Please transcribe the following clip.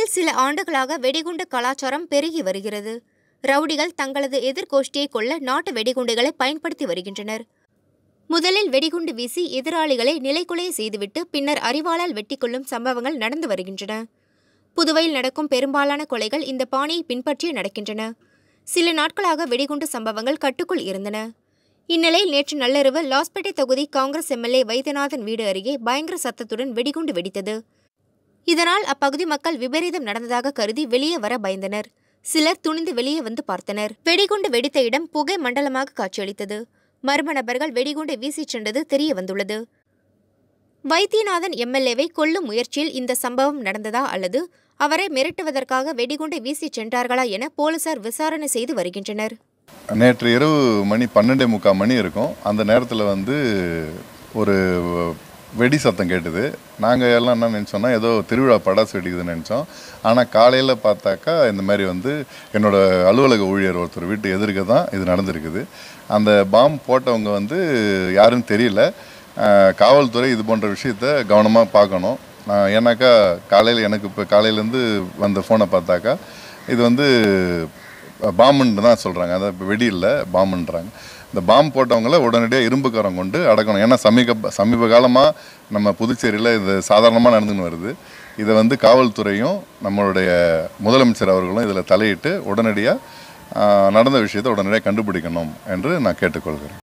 சென்னையில் சில ஆண்டுகளாக வெடிகுண்டு கலாச்சாரம் பெருகி வருகிறது ரவுடிகள் தங்களது எதிர்கோஷ்டியை கொள்ள நாட்டு வெடிகுண்டுகளை பயன்படுத்தி வருகின்றனர் முதலில் வெடிகுண்டு வீசி எதிராளிகளை நிலைக்குலைய செய்துவிட்டு பின்னர் அறிவாளால் வெட்டிக்கொள்ளும் சம்பவங்கள் நடந்து வருகின்றன புதுவையில் நடக்கும் பெரும்பாலான கொலைகள் இந்த பாணியை பின்பற்றியே நடக்கின்றன சில நாட்களாக வெடிகுண்டு சம்பவங்கள் கட்டுக்குள் இருந்தன இந்நிலையில் நேற்று நள்ளிரவு லாஸ்பேட்டை தொகுதி காங்கிரஸ் எம்எல்ஏ வைத்தியநாதன் வீடு அருகே பயங்கர சத்தத்துடன் வெடிகுண்டு வெடித்தது இதனால் அப்பகுதி மக்கள் விபரீதம் நடந்ததாக கருதி வெளியே வர பயந்தனர் சிலர் துணிந்து வெளியே வந்து பார்த்தனர் வெடிகுண்டு வெடித்த இடம் புகை மண்டலமாக காட்சியளித்தது மர்ம நபர்கள் வெடிகுண்டை வீசிச் சென்றது தெரிய வந்துள்ளது வைத்தியநாதன் எம்எல்ஏவை கொல்லும் முயற்சியில் இந்த சம்பவம் நடந்ததா அல்லது அவரை மிரட்டுவதற்காக வெடிகுண்டை வீசி சென்றார்களா என போலீசார் விசாரணை செய்து வருகின்றனர் நேற்று இரவு மணி பன்னெண்டே முக்கால் மணி இருக்கும் அந்த நேரத்தில் வந்து ஒரு வெடி சத்தம் கேட்டுது நாங்கள் எல்லாம் என்ன நினச்சோம்னா ஏதோ திருவிழா படாசு வெடிக்குதுன்னு நினச்சோம் ஆனால் காலையில் பார்த்தாக்கா இந்த மாதிரி வந்து என்னோடய அலுவலக ஊழியர் ஒருத்தர் வீட்டு எதிர்க்க தான் இது நடந்திருக்குது அந்த பாம் போட்டவங்க வந்து யாருன்னு தெரியல காவல்துறை இது போன்ற விஷயத்த கவனமாக பார்க்கணும் ஏன்னாக்கா காலையில் எனக்கு இப்போ காலையிலேருந்து வந்த ஃபோனை பார்த்தாக்கா இது வந்து பாம்புன்னு தான் சொல்கிறாங்க அதை இப்போ வெடி இல்லை பாம்புன்றாங்க இந்த பாம் போட்டவங்கள உடனடியாக இரும்புக்காரன் கொண்டு அடக்கணும் ஏன்னா சமீப சமீப காலமாக நம்ம புதுச்சேரியில் இது சாதாரணமாக நடந்துன்னு வருது இதை வந்து காவல்துறையும் நம்மளுடைய முதலமைச்சர் அவர்களும் இதில் தலையிட்டு உடனடியாக நடந்த விஷயத்தை உடனடியாக கண்டுபிடிக்கணும் என்று நான் கேட்டுக்கொள்கிறேன்